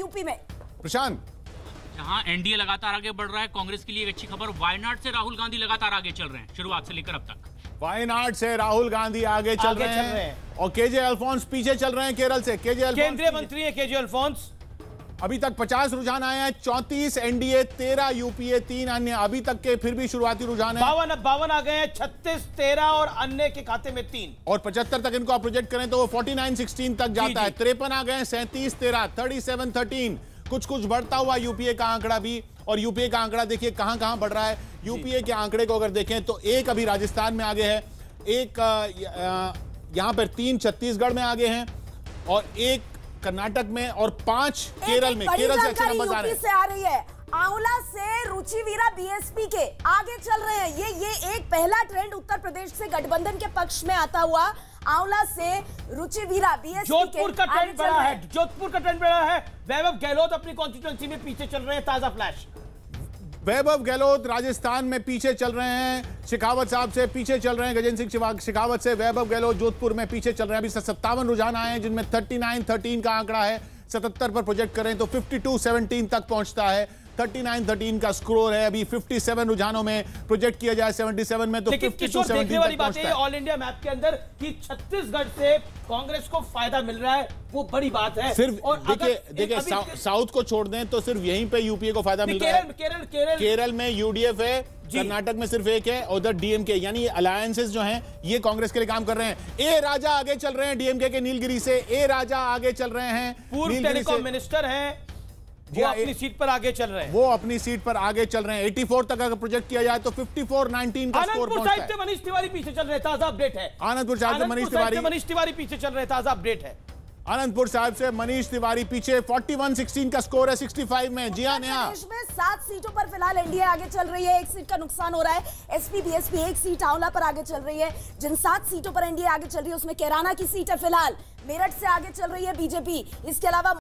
UP में प्रशांत जहां NDA लगातार आगे बढ़ रहा है कांग्रेस के लिए एक अच्छी खबर वायनाड से राहुल गांधी लगातार आगे चल रहे हैं शुरुआत से लेकर अब तक वायनाड से राहुल गांधी आगे चल आगे रहे हैं और केजे अल्फोंस पीछे चल रहे हैं केरल से केजे केंद्रीय मंत्री है केजे अल्फोंस अभी तक 50 रुझान आए हैं चौतीस एनडीए 13 यूपीए तीन अन्य अभी तक के फिर भी शुरुआती रुझान है बावन बावन आ गए हैं छत्तीस 13 और अन्य के खाते में तीन और 75 तक इनको आप प्रोजेक्ट करें तो वो 49 16 तक जाता है तिरपन आ गए सैंतीस तेरह थर्टी सेवन थर्टीन कुछ कुछ बढ़ता हुआ यूपीए का आंकड़ा भी और यूपीए का आंकड़ा देखिए कहां कहां बढ़ रहा है यूपीए के आंकड़े को अगर देखें तो एक अभी राजस्थान में आगे है एक यहां पर तीन छत्तीसगढ़ में आगे हैं और एक कर्नाटक में और पांच केरल में केरल से अच्छा नंबर आ रहे हैं आंवला से रुचिवीरा बीएसपी के आगे चल रहे हैं ये ये एक पहला ट्रेंड उत्तर प्रदेश से गठबंधन के पक्ष में आता हुआ आंवला से रुचिवीरा बीएसपी जोधपुर का ट्रेंड बड़ा है जोधपुर का ट्रेंड बड़ा है वैभव गहलोत अपनी कॉन्स्टिट्यूएंसी में पीछे चल रहे हैं ताजा फ्लैश वैभव गहलोत राजस्थान में पीछे चल रहे हैं शेखावत साहब से पीछे चल रहे हैं गजेंद्र सिंह शेखावत से वैभव गहलोत जोधपुर में पीछे चल रहे हैं अभी सत्तावन रुझान आए हैं जिनमें थर्टी नाइन थर्टीन का आंकड़ा है सतहत्तर पर प्रोजेक्ट करें तो फिफ्टी टू सेवनटीन तक पहुंचता है 39 13 का स्कोर है अभी 57 रुझानों में प्रोजेक्ट किया जाए 77 में तो देखने वाली बात है ऑल इंडिया मैप के अंदर कि छत्तीसगढ़ से कांग्रेस को फायदा मिल रहा है वो बड़ी बात है सिर्फ और देखिए देखिए साउथ को छोड़ दें तो सिर्फ यहीं पे यूपीए को फायदा मिल रहा है केरल केरल केरल में यूडीएफ है कर्नाटक में सिर्फ एक है उधर डीएमके यानी ये अलायंसेस जो हैं ये कांग्रेस के लिए काम कर रहे हैं ए राजा आगे चल रहे हैं डीएमके के नीलगिरी से ए राजा आगे चल रहे हैं पूर्व टेलीकॉम मिनिस्टर हैं वो अपनी सीट पर आगे चल रहे हैं वो अपनी सीट पर आगे चल रहे हैं 84 तक अगर प्रोजेक्ट किया जाए तो 54 19 का स्कोर पहुंचता है से मनीष तिवारी पीछे चल रहे ताजा अपडेट है आनंदपुर साहब से मनीष तिवारी मनीष तिवारी पीछे चल रहे ताजा अपडेट है आनंदपुर साहब से मनीष तिवारी पीछे 41-16 का स्कोर है 65 में जी हाँ में सात सीटों पर फिलहाल एनडीए आगे चल रही है एक सीट का नुकसान हो रहा है एसपी बीएसपी एक सीट आंवला पर आगे चल रही है जिन सात सीटों पर एनडीए आगे चल रही है उसमें केराना की सीट है फिलहाल मेरठ से आगे चल रही है बीजेपी इसके अलावा